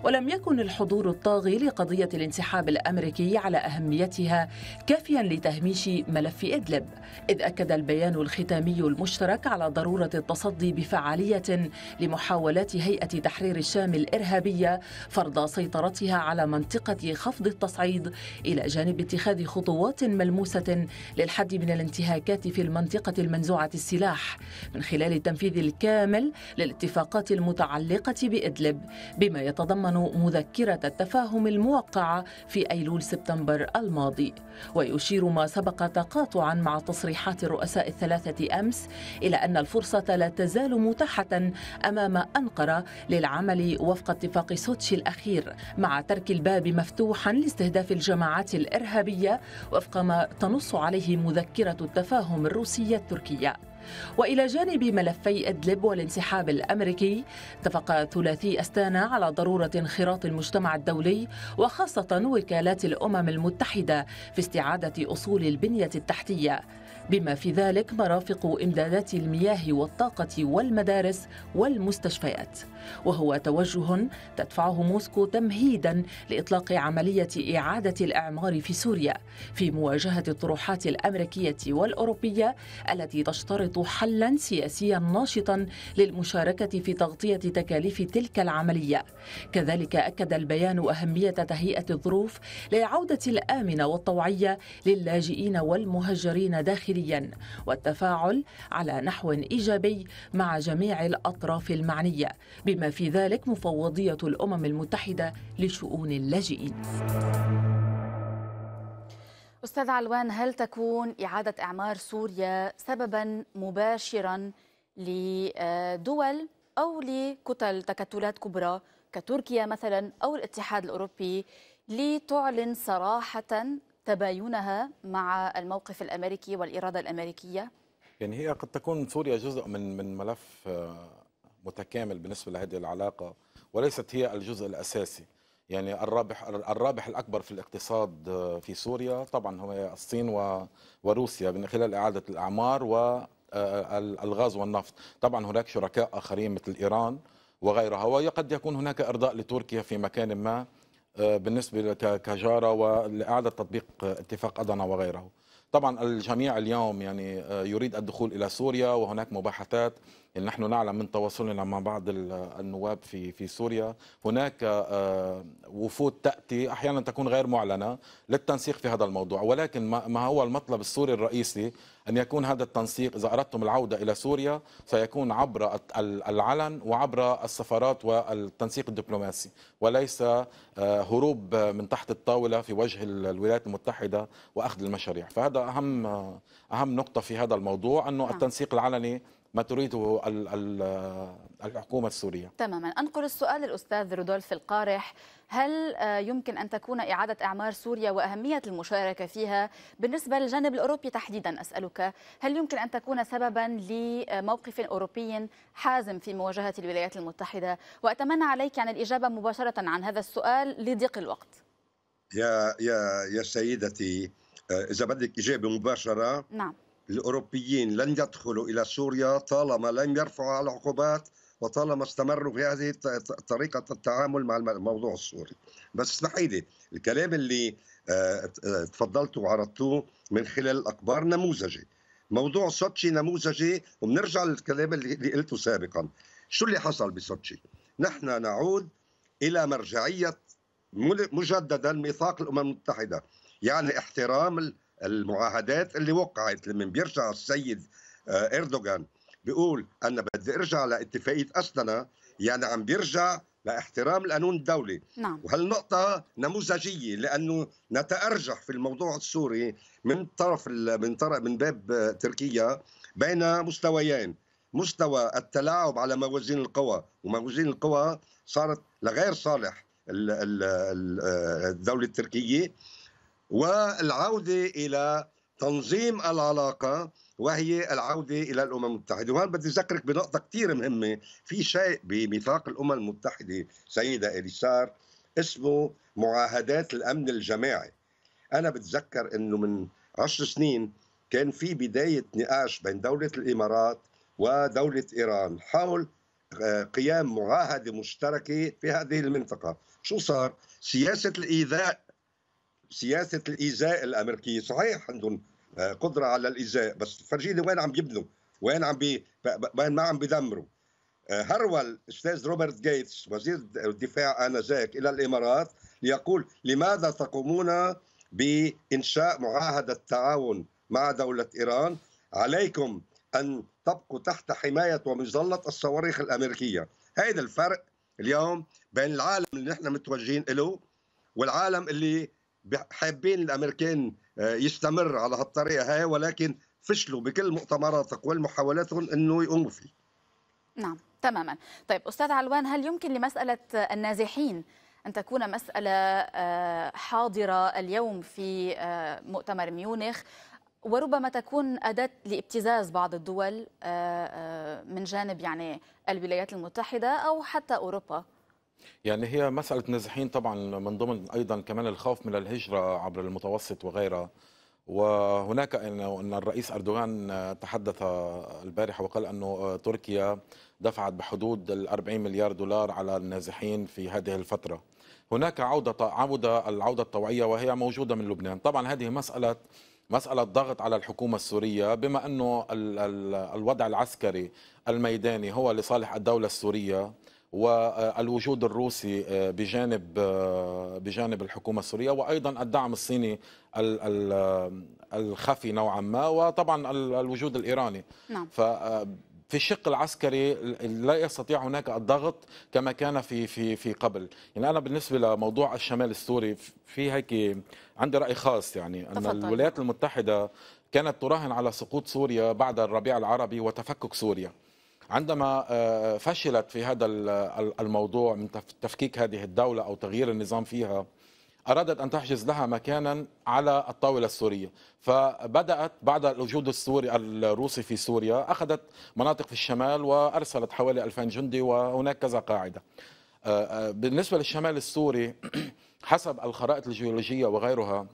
[SPEAKER 3] ولم يكن الحضور الطاغي لقضية الانسحاب الأمريكي على أهميتها كافيا لتهميش ملف إدلب إذ أكد البيان الختامي المشترك على ضرورة التصدي بفعالية لمحاولات هيئة تحرير الشام الإرهابية فرض سيطرتها على منطقة خفض التصعيد إلى جانب اتخاذ خطوات ملموسة للحد من الانتهاكات في المنطقة المنزوعة السلاح من خلال التنفيذ الكامل للاتفاقات المتعلقة بإدلب بما يتضمن تتضمن مذكرة التفاهم الموقعة في أيلول سبتمبر الماضي ويشير ما سبق تقاطعا مع تصريحات الرؤساء الثلاثة أمس إلى أن الفرصة لا تزال متاحة أمام أنقرة للعمل وفق اتفاق سوتشي الأخير مع ترك الباب مفتوحا لاستهداف الجماعات الإرهابية وفق ما تنص عليه مذكرة التفاهم الروسية التركية والى جانب ملفي ادلب والانسحاب الامريكي اتفق ثلاثي استانا على ضروره انخراط المجتمع الدولي وخاصه وكالات الامم المتحده في استعاده اصول البنيه التحتيه بما في ذلك مرافق امدادات المياه والطاقه والمدارس والمستشفيات وهو توجه تدفعه موسكو تمهيدا لاطلاق عمليه اعاده الاعمار في سوريا في مواجهه الطروحات الامريكيه والاوروبيه التي تشترط حلا سياسيا ناشطا للمشاركه في تغطيه تكاليف تلك العمليه كذلك اكد البيان اهميه تهيئه الظروف للعوده الامنه والطوعيه للاجئين والمهجرين داخليا والتفاعل على نحو ايجابي مع جميع الاطراف المعنيه بما في ذلك مفوضية الأمم المتحدة لشؤون اللاجئين
[SPEAKER 1] أستاذ علوان هل تكون إعادة إعمار سوريا سببا مباشرا لدول أو لكتل تكتلات كبرى كتركيا مثلا أو الاتحاد الأوروبي لتعلن صراحة تباينها مع الموقف الأمريكي والإرادة الأمريكية؟
[SPEAKER 2] يعني هي قد تكون سوريا جزء من من ملف آه، متكامل بالنسبة لهذه العلاقة وليست هي الجزء الأساسي يعني الرابح الرابح الأكبر في الاقتصاد آه، في سوريا طبعا هو الصين وروسيا من خلال إعادة الأعمار والغاز آه، والنفط طبعا هناك شركاء آخرين مثل إيران وغيرها وقد يكون هناك إرضاء لتركيا في مكان ما آه، بالنسبة كجارة ولإعادة تطبيق اتفاق أدنى وغيره طبعا الجميع اليوم يعني آه، يريد الدخول الى سوريا وهناك مباحثات يعني نحن نعلم من تواصلنا مع بعض آه، النواب في في سوريا هناك آه، وفود تاتي احيانا تكون غير معلنه للتنسيق في هذا الموضوع ولكن ما هو المطلب السوري الرئيسي أن يكون هذا التنسيق إذا أردتم العودة إلى سوريا سيكون عبر العلن وعبر السفارات والتنسيق الدبلوماسي وليس آه، هروب من تحت الطاولة في وجه الولايات المتحدة وأخذ المشاريع فهذا أهم آه، أهم نقطة في هذا الموضوع أنه نعم. التنسيق العلني ما تريده آه، الحكومة السورية
[SPEAKER 1] تماما أنقل السؤال للأستاذ رودولف القارح هل آه، يمكن أن تكون إعادة إعمار سوريا وأهمية المشاركة فيها بالنسبة للجانب الأوروبي تحديدا أسألك هل يمكن أن تكون سببا لموقف أوروبي حازم في مواجهة الولايات المتحدة وأتمنى عليك عن يعني الإجابة مباشرة عن هذا السؤال لضيق الوقت
[SPEAKER 4] يا يا يا سيدتي آه، إذا بدك إجابة مباشرة نعم الأوروبيين لن يدخلوا إلى سوريا طالما لم يرفعوا على العقوبات وطالما استمروا في هذه طريقة التعامل مع الموضوع السوري بس اسمحي لي الكلام اللي آه، آه، تفضلتوا وعرضتوه من خلال الأخبار نموذجي موضوع سوتشي نموذجي وبنرجع للكلام اللي قلته سابقا شو اللي حصل بسوتشي نحن نعود إلى مرجعية مجددا ميثاق الأمم المتحدة يعني احترام المعاهدات اللي وقعت لما بيرجع السيد آه، اردوغان بيقول ان بدي ارجع لاتفاقيه اسننا يعني عم بيرجع لاحترام القانون الدولي نعم. وهالنقطة نموذجية لأنه نتأرجح في الموضوع السوري من طرف من طرف من باب تركيا بين مستويين مستوى التلاعب على موازين القوى وموازين القوى صارت لغير صالح الدولة التركية والعودة إلى تنظيم العلاقة وهي العوده الى الامم المتحده، وهون بدي اذكرك بنقطه كثير مهمه، في شيء بميثاق الامم المتحده سيده اليسار اسمه معاهدات الامن الجماعي. انا بتذكر انه من عشر سنين كان في بدايه نقاش بين دوله الامارات ودوله ايران حول آه، قيام معاهده مشتركه في هذه المنطقه، شو صار؟ سياسه الايذاء سياسه الايذاء الامريكيه، صحيح عندهم آه، قدره على الازاء بس فرجيني وين عم يبنوا وين عم بي وين ما عم بيدمروا آه، هرول استاذ روبرت جيتس وزير الدفاع انذاك الى الامارات ليقول لماذا تقومون بانشاء معاهده تعاون مع دوله ايران عليكم ان تبقوا تحت حمايه ومظله الصواريخ الامريكيه هذا الفرق اليوم بين العالم اللي نحن متوجهين له والعالم اللي حابين الامريكان آه، يستمر على هالطريقه هاي ولكن فشلوا بكل مؤتمراتهم والمحاولاتهم انه يقوموا فيه
[SPEAKER 1] نعم تماما طيب استاذ علوان هل يمكن لمساله النازحين أن تكون مسألة آه، حاضرة اليوم في آه، مؤتمر ميونخ وربما تكون أداة لابتزاز بعض الدول من جانب يعني الولايات المتحدة أو حتى أوروبا
[SPEAKER 2] يعني هي مسألة نازحين طبعا من ضمن أيضا كمان الخوف من الهجرة عبر المتوسط وغيرها وهناك أن الرئيس أردوغان آه، تحدث البارحة وقال انه آه، تركيا دفعت بحدود ال 40 مليار دولار على النازحين في هذه الفترة هناك عودة عودة العودة الطوعية وهي موجودة من لبنان طبعا هذه مسألة مسألة ضغط على الحكومة السورية بما أنه الوضع العسكري الميداني هو لصالح الدولة السورية والوجود الروسي آه، بجانب آه، بجانب الحكومه السوريه وايضا الدعم الصيني آه، الخفي نوعا ما وطبعا الوجود الايراني نعم. في الشق العسكري لا يستطيع هناك الضغط كما كان في في في قبل يعني انا بالنسبه لموضوع الشمال السوري في هيك عندي راي خاص يعني ان تفضل. الولايات المتحده كانت تراهن على سقوط سوريا بعد الربيع العربي وتفكك سوريا عندما آه، فشلت في هذا الموضوع من تفكيك هذه الدولة أو تغيير النظام فيها أرادت أن تحجز لها مكانا على الطاولة السورية فبدأت بعد الوجود السوري الروسي في سوريا أخذت مناطق في الشمال وأرسلت حوالي 2000 جندي وهناك كذا قاعدة آه، آه، بالنسبة للشمال السوري حسب الخرائط الجيولوجية وغيرها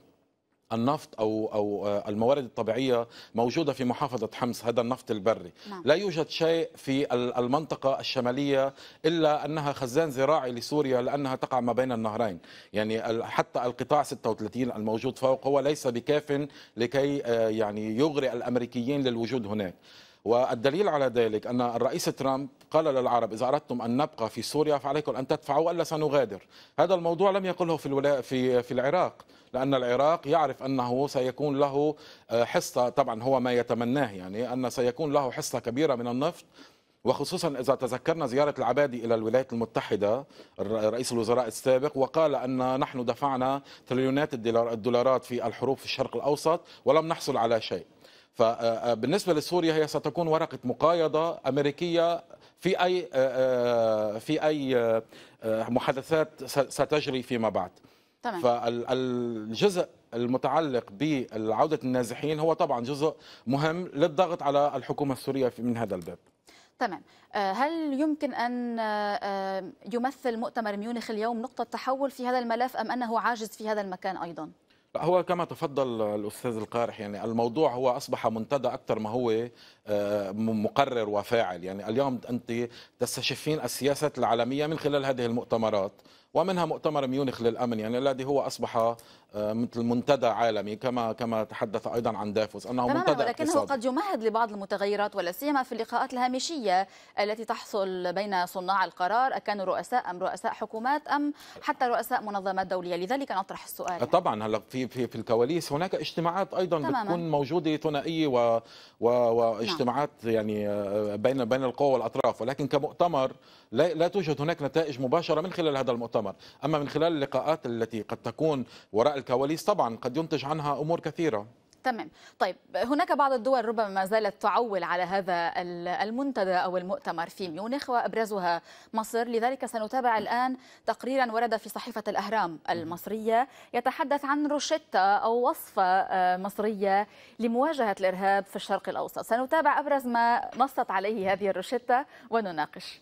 [SPEAKER 2] النفط او او آه، الموارد الطبيعيه موجوده في محافظه حمص هذا النفط البري نعم. لا يوجد شيء في المنطقه الشماليه الا انها خزان زراعي لسوريا لانها تقع ما بين النهرين يعني حتى القطاع 36 الموجود فوق هو ليس بكاف لكي آه، يعني يغري الامريكيين للوجود هناك والدليل على ذلك ان الرئيس ترامب قال للعرب اذا اردتم ان نبقى في سوريا فعليكم ان تدفعوا والا سنغادر هذا الموضوع لم يقله في في في العراق لأن العراق يعرف أنه سيكون له آه، حصة طبعا هو ما يتمناه يعني أن سيكون له حصة كبيرة من النفط وخصوصا اذا تذكرنا زياره العبادي الى الولايات المتحده رئيس الوزراء السابق وقال ان نحن دفعنا تريليونات الدولارات في الحروب في الشرق الاوسط ولم نحصل على شيء. فبالنسبه آه، آه، لسوريا هي ستكون ورقه مقايضه امريكيه في اي في اي محادثات ستجري فيما بعد. تمام. فالجزء المتعلق بعودة النازحين هو طبعا جزء مهم للضغط على الحكومة السورية من هذا الباب
[SPEAKER 1] تمام آه، هل يمكن أن آه، آه، يمثل مؤتمر ميونخ اليوم نقطة تحول في هذا الملف أم أنه عاجز في هذا المكان أيضا؟
[SPEAKER 2] هو كما تفضل الاستاذ القارح يعني الموضوع هو اصبح منتدى اكثر ما هو مقرر وفاعل يعني اليوم انت تستشفين السياسه العالميه من خلال هذه المؤتمرات ومنها مؤتمر ميونخ للأمن يعني الذي هو أصبح آه، مثل منتدى عالمي كما كما تحدث ايضا عن دافوس انه منتدى ولكنه اقتصادي. قد
[SPEAKER 1] يمهد لبعض المتغيرات ولا سيما في اللقاءات الهامشيه التي تحصل بين صناع القرار اكانوا رؤساء ام رؤساء حكومات ام حتى رؤساء منظمات دوليه لذلك نطرح السؤال آه،
[SPEAKER 2] طبعا هلا في في في الكواليس هناك اجتماعات ايضا تماما. بتكون موجوده ثنائيه و, و واجتماعات نعم. يعني آه، بين بين القوى والاطراف ولكن كمؤتمر لا, لا توجد هناك نتائج مباشره من خلال هذا المؤتمر اما من خلال اللقاءات التي قد تكون وراء الكواليس طبعا قد ينتج عنها امور كثيره
[SPEAKER 1] تمام طيب هناك بعض الدول ربما ما زالت تعول على هذا المنتدى أو المؤتمر في ميونخ وأبرزها مصر لذلك سنتابع الآن تقريرا ورد في صحيفة الأهرام المصرية يتحدث عن روشتة أو وصفة آه، مصرية لمواجهة الإرهاب في الشرق الأوسط سنتابع أبرز ما نصت عليه هذه الروشتة ونناقش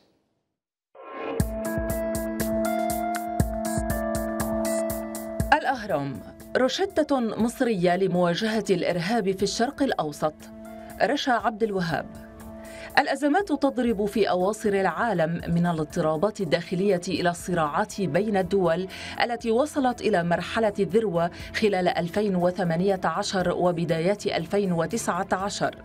[SPEAKER 3] تهرم روشتة مصرية لمواجهة الإرهاب في الشرق الأوسط رشا عبد الوهاب الأزمات تضرب في أواصر العالم من الاضطرابات الداخلية إلى الصراعات بين الدول التي وصلت إلى مرحلة الذروة خلال 2018 وبدايات 2019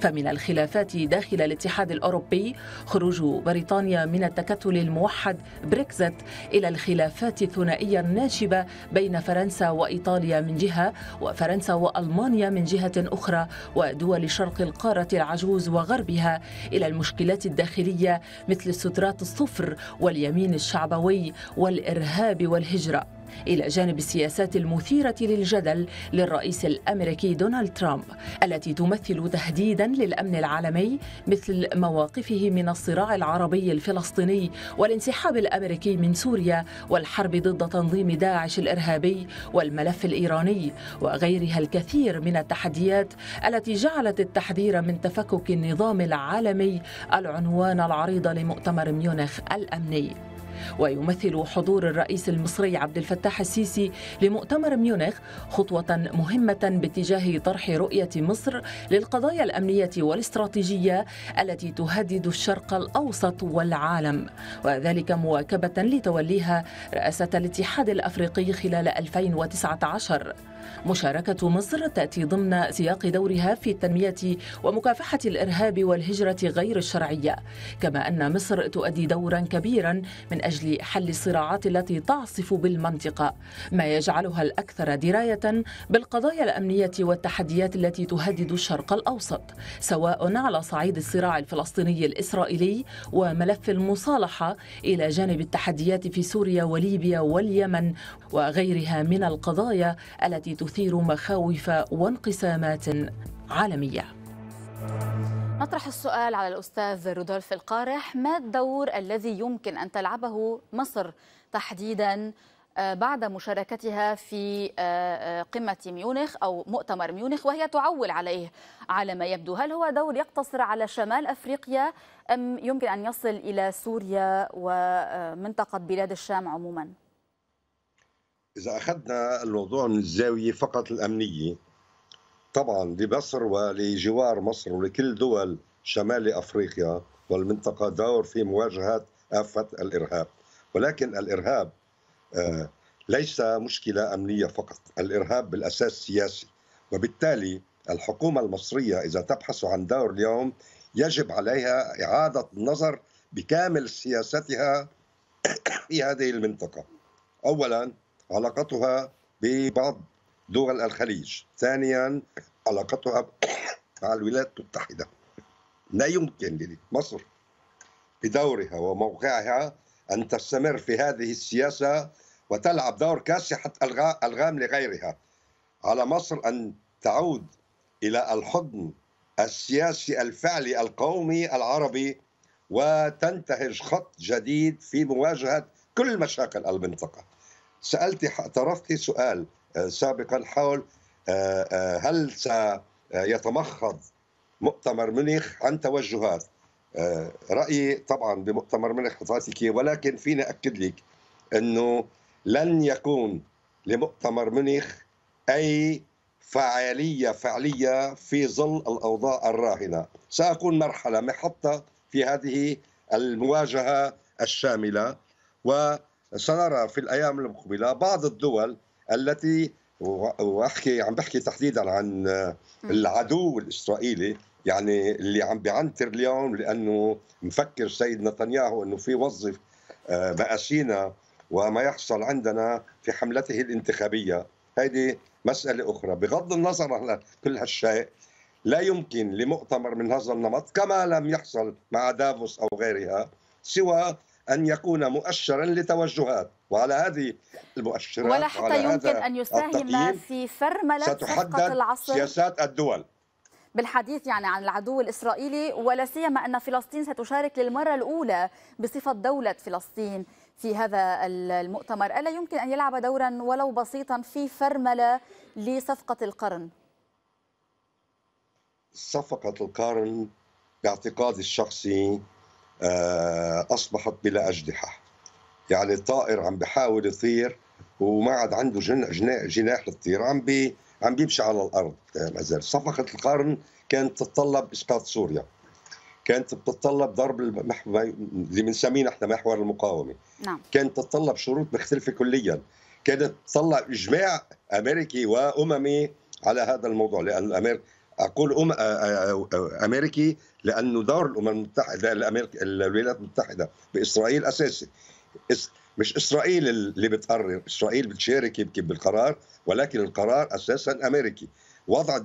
[SPEAKER 3] فمن الخلافات داخل الاتحاد الأوروبي خروج بريطانيا من التكتل الموحد بريكزت إلى الخلافات الثنائية الناشبة بين فرنسا وإيطاليا من جهة وفرنسا وألمانيا من جهة أخرى ودول شرق القارة العجوز وغربها إلى المشكلات الداخلية مثل السترات الصفر واليمين الشعبوي والإرهاب والهجرة إلى جانب السياسات المثيرة للجدل للرئيس الأمريكي دونالد ترامب التي تمثل تهديدا للأمن العالمي مثل مواقفه من الصراع العربي الفلسطيني والانسحاب الأمريكي من سوريا والحرب ضد تنظيم داعش الإرهابي والملف الإيراني وغيرها الكثير من التحديات التي جعلت التحذير من تفكك النظام العالمي العنوان العريض لمؤتمر ميونخ الأمني ويمثل حضور الرئيس المصري عبد الفتاح السيسي لمؤتمر ميونخ خطوة مهمة باتجاه طرح رؤية مصر للقضايا الأمنية والاستراتيجية التي تهدد الشرق الأوسط والعالم وذلك مواكبة لتوليها رئاسة الاتحاد الأفريقي خلال 2019 مشاركة مصر تأتي ضمن سياق دورها في التنمية ومكافحة الإرهاب والهجرة غير الشرعية كما أن مصر تؤدي دورا كبيرا من أجل حل الصراعات التي تعصف بالمنطقة ما يجعلها الأكثر دراية بالقضايا الأمنية والتحديات التي تهدد الشرق الأوسط سواء على صعيد الصراع الفلسطيني الإسرائيلي وملف المصالحة إلى جانب التحديات في سوريا وليبيا واليمن وغيرها من القضايا التي التي تثير مخاوف وانقسامات عالميه
[SPEAKER 1] نطرح السؤال على الأستاذ رودولف القارح ما الدور الذي يمكن أن تلعبه مصر تحديدا آه، بعد مشاركتها في آه، آه، قمة ميونخ أو مؤتمر ميونخ وهي تعول عليه على ما يبدو هل هو دور يقتصر على شمال أفريقيا أم يمكن أن يصل إلى سوريا ومنطقة بلاد الشام
[SPEAKER 5] عموماً؟
[SPEAKER 4] إذا أخذنا الموضوع من الزاوية فقط الأمنية طبعا لمصر ولجوار مصر ولكل دول شمال أفريقيا والمنطقة دور في مواجهة آفة الإرهاب ولكن الإرهاب آه، ليس مشكلة أمنية فقط الإرهاب بالأساس سياسي وبالتالي الحكومة المصرية إذا تبحث عن دور اليوم يجب عليها إعادة النظر بكامل سياستها في هذه المنطقة أولا علاقتها ببعض دول الخليج ثانيا علاقتها مع الولايات المتحدة لا يمكن لمصر بدورها وموقعها أن تستمر في هذه السياسة وتلعب دور كاسحة ألغام لغيرها على مصر أن تعود إلى الحضن السياسي الفعلي القومي العربي وتنتهج خط جديد في مواجهة كل مشاكل المنطقة سالت طرحت سؤال آه، سابقا حول آه، آه، هل سيتمخض مؤتمر ميونخ عن توجهات رايي طبعا بمؤتمر ميونخ حضرتك ولكن فيني اكد لك انه لن يكون لمؤتمر ميونخ اي فعاليه فعليه في ظل الاوضاع الراهنه ساكون مرحله محطه في هذه المواجهه الشامله و سنرى في الايام المقبله بعض الدول التي واحكي عم بحكي تحديدا عن العدو الاسرائيلي يعني اللي عم بعنتر اليوم لانه مفكر سيد نتنياهو انه في وظف آه، مآسينا وما يحصل عندنا في حملته الانتخابيه هذه مساله اخرى بغض النظر عن كل هالشيء لا يمكن لمؤتمر من هذا النمط كما لم يحصل مع دافوس او غيرها سوى أن يكون مؤشرا لتوجهات وعلى هذه المؤشرات ولا حتى يمكن أن يساهم
[SPEAKER 1] في فرملة ستحدد العصر سياسات الدول بالحديث يعني عن العدو الإسرائيلي ولا سيما أن فلسطين ستشارك للمرة الأولى بصفة دولة فلسطين في هذا المؤتمر ألا يمكن أن يلعب دورا ولو بسيطا في فرملة لصفقة
[SPEAKER 5] القرن
[SPEAKER 4] صفقة القرن باعتقادي الشخصي آه، اصبحت بلا اجنحه يعني الطائر عم بحاول يطير وما عاد عنده جناح, جناح للطير عم بي عم بيمشي على الارض آه، مازال صفقه القرن كانت تتطلب اسقاط سوريا كانت بتتطلب ضرب المحور اللي بنسميه نحن محور المقاومه نعم. كانت تتطلب شروط مختلفه كليا كانت تتطلب اجماع امريكي واممي على هذا الموضوع لان الامريكي اقول أم امريكي لانه دور الامم المتحده الولايات المتحده باسرائيل اساسي مش اسرائيل اللي بتقرر اسرائيل بتشارك يمكن بالقرار ولكن القرار اساسا امريكي وضع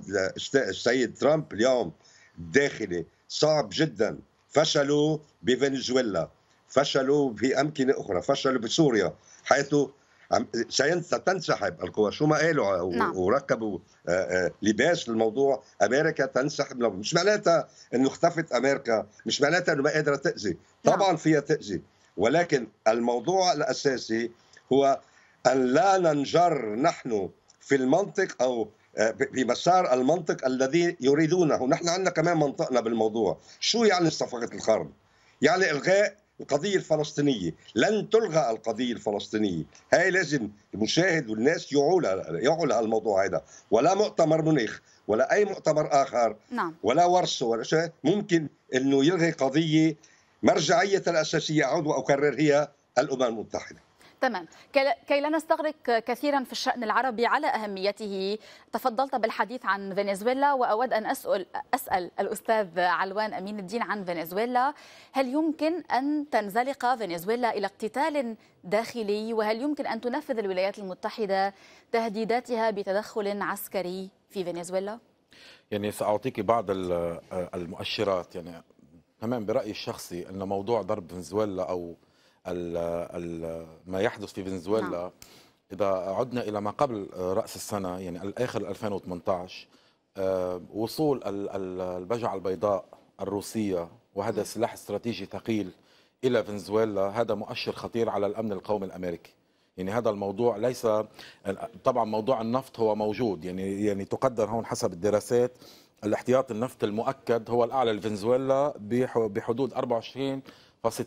[SPEAKER 4] السيد ترامب اليوم الداخلي صعب جدا فشلوا بفنزويلا فشلوا في امكنه اخرى فشلوا بسوريا حيث ستنسحب القوى شو ما قالوا نعم. وركبوا آه، آه، لباس للموضوع امريكا تنسحب مش معناتها انه اختفت امريكا مش معناتها انه ما قادره تاذي نعم. طبعا فيها تاذي ولكن الموضوع الاساسي هو ان لا ننجر نحن في المنطق او آه، بمسار المنطق الذي يريدونه نحن عندنا كمان منطقنا بالموضوع شو يعني صفقه القرن يعني الغاء القضية الفلسطينية لن تلغى القضية الفلسطينية هاي لازم المشاهد والناس يعول يعول على الموضوع هذا ولا مؤتمر مونيخ ولا أي مؤتمر آخر نعم. ولا ورشة ولا شيء ممكن أنه يلغي قضية مرجعية الأساسية أعود وأكرر هي الأمم المتحدة
[SPEAKER 1] تمام كي لا نستغرق كثيرا في الشأن العربي على أهميته تفضلت بالحديث عن فنزويلا وأود أن أسأل, أسأل الأستاذ علوان أمين الدين عن فنزويلا هل يمكن أن تنزلق فنزويلا إلى اقتتال داخلي وهل يمكن أن تنفذ الولايات المتحدة تهديداتها بتدخل عسكري في فنزويلا؟
[SPEAKER 2] يعني سأعطيك بعض آه، المؤشرات يعني تمام برأيي الشخصي أن موضوع ضرب فنزويلا أو ال ال ما يحدث في فنزويلا نعم. اذا عدنا الى ما قبل راس السنه يعني اخر 2018 آه، وصول البجعه البيضاء الروسيه وهذا نعم. سلاح استراتيجي ثقيل الى فنزويلا هذا مؤشر خطير على الامن القومي الامريكي يعني هذا الموضوع ليس طبعا موضوع النفط هو موجود يعني يعني تقدر هون حسب الدراسات الاحتياط النفط المؤكد هو الاعلى لفنزويلا بحدود 24 بس 8%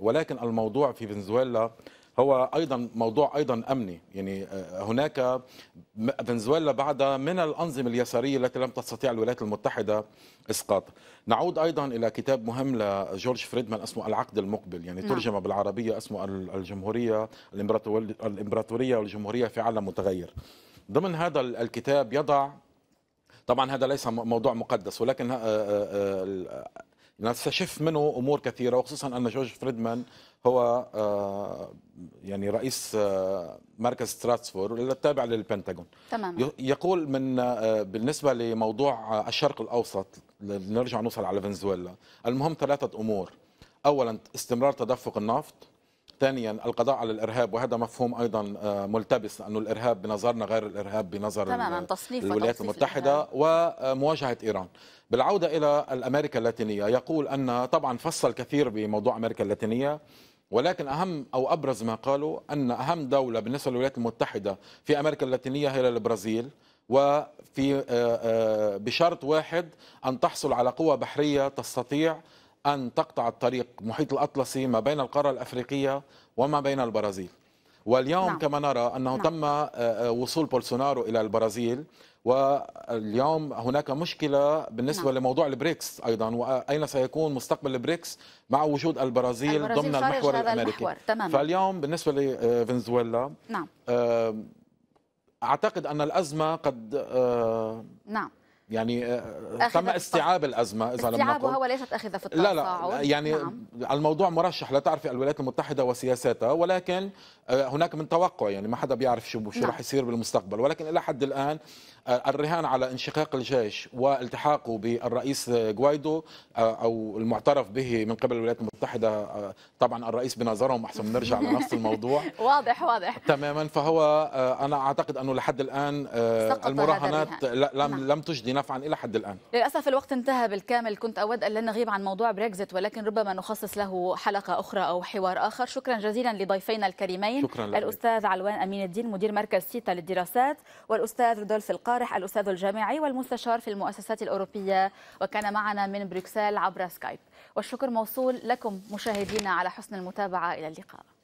[SPEAKER 2] ولكن الموضوع في فنزويلا هو ايضا موضوع ايضا امني يعني آه، هناك فنزويلا بعدها من الانظمه اليساريه التي لم تستطيع الولايات المتحده اسقاطها نعود ايضا الى كتاب مهم لجورج فريدمان اسمه العقد المقبل يعني نعم. ترجم بالعربيه اسمه الجمهوريه الامبراطوريه والجمهوريه في عالم متغير ضمن هذا الكتاب يضع طبعا هذا ليس موضوع مقدس ولكن آه، آه، نستشف منه امور كثيره وخصوصا ان جورج فريدمان هو آه، يعني رئيس آه، مركز ستراتسفور التابع للبنتاغون تماما يقول من آه، بالنسبه لموضوع الشرق الاوسط نرجع نوصل على فنزويلا المهم ثلاثه امور اولا استمرار تدفق النفط ثانيا القضاء على الارهاب وهذا مفهوم ايضا آه، ملتبس لانه الارهاب بنظرنا غير الارهاب بنظر تماما تصنيف الولايات المتحده الإرهاب. ومواجهه ايران بالعوده الى الامريكا اللاتينيه يقول ان طبعا فصل كثير بموضوع امريكا اللاتينيه ولكن اهم او ابرز ما قالوا ان اهم دوله بالنسبه للولايات المتحده في امريكا اللاتينيه هي البرازيل وفي آه، آه، بشرط واحد ان تحصل على قوه بحريه تستطيع أن تقطع الطريق محيط الأطلسي ما بين القارة الأفريقية وما بين البرازيل واليوم نعم. كما نرى أنه نعم. تم آه، آه، وصول بولسونارو إلى البرازيل واليوم هناك مشكلة بالنسبة نعم. لموضوع البريكس أيضا وأين سيكون مستقبل البريكس مع وجود البرازيل, البرازيل ضمن المحور الأمريكي المحور. تماما. فاليوم بالنسبة لفنزويلا آه، نعم. أعتقد أن الأزمة قد نعم يعني آه، آه، تم استيعاب الازمه اذا لم نقل استيعابها
[SPEAKER 1] وليست اخذه في التصاعد لا لا يعني نعم.
[SPEAKER 2] الموضوع مرشح لتعرفي الولايات المتحده وسياساتها ولكن آه، هناك من توقع يعني ما حدا بيعرف شو شو نعم. يصير بالمستقبل ولكن الى حد الان الرهان على انشقاق الجيش والتحاقه بالرئيس غوايدو آه، او المعترف به من قبل الولايات المتحده آه، طبعا الرئيس بنظرهم احسن نرجع لنفس الموضوع
[SPEAKER 1] واضح واضح
[SPEAKER 2] تماما فهو آه، انا اعتقد انه لحد الان المراهنات لم نعم. لم تجدي نفعا الى حد الان
[SPEAKER 1] للاسف الوقت انتهى بالكامل كنت اود ان لا نغيب عن موضوع بريكزت ولكن ربما نخصص له حلقه اخرى او حوار اخر شكرا جزيلا لضيفينا الكريمين شكرا لك. الاستاذ علوان امين الدين مدير مركز سيتا للدراسات والاستاذ رودولف القاري الشارح الأستاذ الجامعي والمستشار في المؤسسات الأوروبية وكان معنا من بروكسل عبر سكايب والشكر موصول لكم مشاهدينا على حسن المتابعة إلى اللقاء